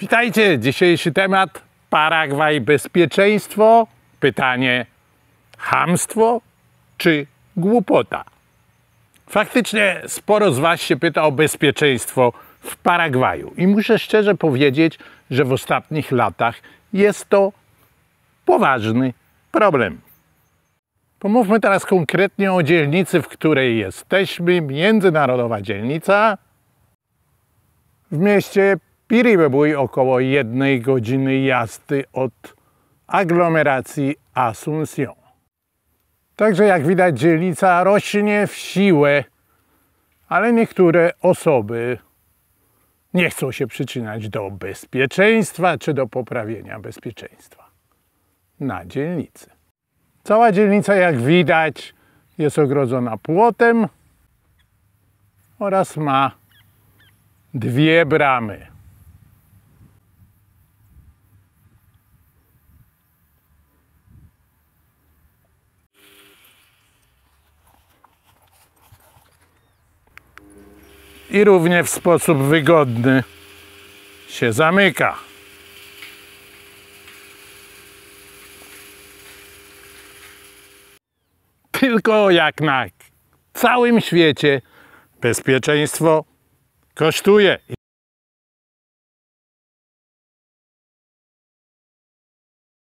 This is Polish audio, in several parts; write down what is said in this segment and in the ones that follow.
Witajcie! Dzisiejszy temat Paragwaj bezpieczeństwo. Pytanie: hamstwo czy głupota? Faktycznie sporo z Was się pyta o bezpieczeństwo w Paragwaju i muszę szczerze powiedzieć, że w ostatnich latach jest to poważny problem. Pomówmy teraz konkretnie o dzielnicy, w której jesteśmy, międzynarodowa dzielnica w mieście Piri webuj około jednej godziny jazdy od aglomeracji Asunción. Także jak widać dzielnica rośnie w siłę, ale niektóre osoby nie chcą się przyczynać do bezpieczeństwa czy do poprawienia bezpieczeństwa na dzielnicy. Cała dzielnica jak widać jest ogrodzona płotem oraz ma dwie bramy. i równie w sposób wygodny się zamyka. Tylko jak na całym świecie bezpieczeństwo kosztuje.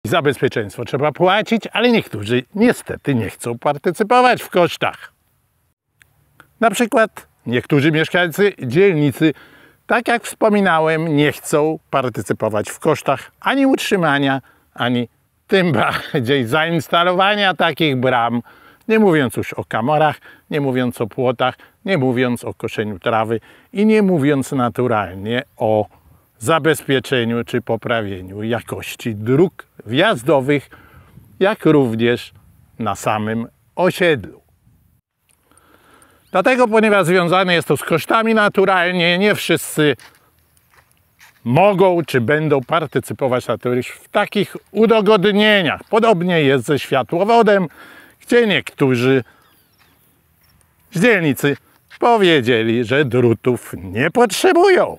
Za bezpieczeństwo trzeba płacić, ale niektórzy niestety nie chcą partycypować w kosztach. Na przykład Niektórzy mieszkańcy dzielnicy, tak jak wspominałem, nie chcą partycypować w kosztach ani utrzymania, ani tym bardziej zainstalowania takich bram. Nie mówiąc już o kamorach, nie mówiąc o płotach, nie mówiąc o koszeniu trawy i nie mówiąc naturalnie o zabezpieczeniu czy poprawieniu jakości dróg wjazdowych, jak również na samym osiedlu. Dlatego, ponieważ związane jest to z kosztami naturalnie, nie wszyscy mogą czy będą partycypować naturalnie w takich udogodnieniach. Podobnie jest ze światłowodem, gdzie niektórzy z dzielnicy powiedzieli, że drutów nie potrzebują.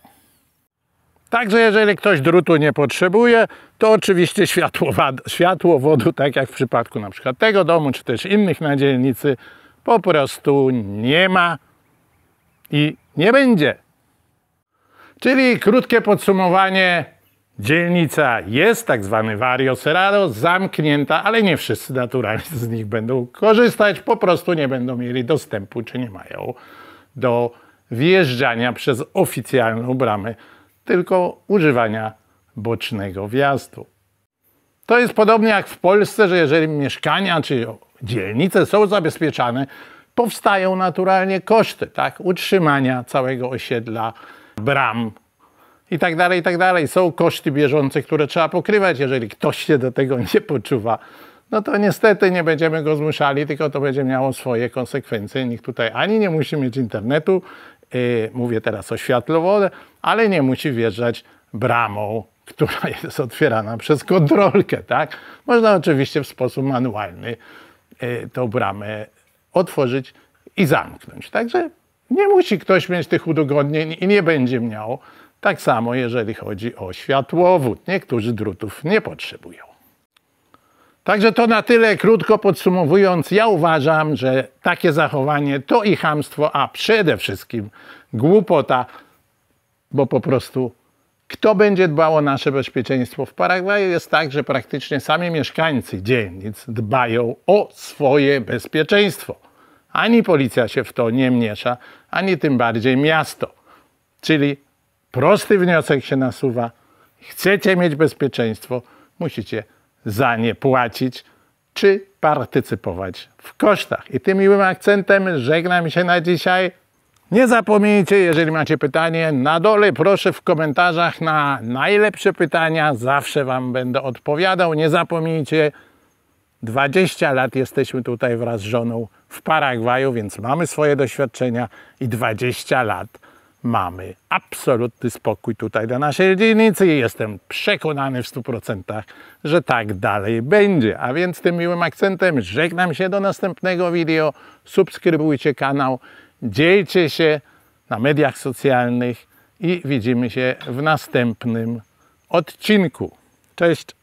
Także jeżeli ktoś drutu nie potrzebuje, to oczywiście światłowodu, światłowodu tak jak w przypadku na przykład tego domu, czy też innych na dzielnicy, po prostu nie ma i nie będzie. Czyli krótkie podsumowanie. Dzielnica jest tak zwany Vario Serrado, zamknięta, ale nie wszyscy naturalnie z nich będą korzystać, po prostu nie będą mieli dostępu, czy nie mają do wjeżdżania przez oficjalną bramę, tylko używania bocznego wjazdu. To jest podobnie jak w Polsce, że jeżeli mieszkania czy dzielnice są zabezpieczane, powstają naturalnie koszty tak? utrzymania całego osiedla, bram i tak dalej, i tak dalej. Są koszty bieżące, które trzeba pokrywać. Jeżeli ktoś się do tego nie poczuwa, no to niestety nie będziemy go zmuszali, tylko to będzie miało swoje konsekwencje. Nikt tutaj ani nie musi mieć internetu, yy, mówię teraz o światłowodzie, ale nie musi wjeżdżać bramą która jest otwierana przez kontrolkę, tak? Można oczywiście w sposób manualny y, tą bramę otworzyć i zamknąć. Także nie musi ktoś mieć tych udogodnień i nie będzie miał. Tak samo, jeżeli chodzi o światłowód. Niektórzy drutów nie potrzebują. Także to na tyle, krótko podsumowując, ja uważam, że takie zachowanie to i hamstwo, a przede wszystkim głupota, bo po prostu kto będzie dbał o nasze bezpieczeństwo? W Paragwaju jest tak, że praktycznie sami mieszkańcy dzielnic dbają o swoje bezpieczeństwo. Ani policja się w to nie miesza, ani tym bardziej miasto. Czyli prosty wniosek się nasuwa. Chcecie mieć bezpieczeństwo, musicie za nie płacić czy partycypować w kosztach. I tym miłym akcentem żegnam się na dzisiaj. Nie zapomnijcie, jeżeli macie pytanie, na dole proszę w komentarzach na najlepsze pytania. Zawsze Wam będę odpowiadał. Nie zapomnijcie, 20 lat jesteśmy tutaj wraz z żoną w Paragwaju, więc mamy swoje doświadczenia i 20 lat mamy absolutny spokój tutaj dla naszej dzielnicy i jestem przekonany w 100%, że tak dalej będzie. A więc tym miłym akcentem żegnam się do następnego wideo. Subskrybujcie kanał dziejcie się na mediach socjalnych i widzimy się w następnym odcinku. Cześć!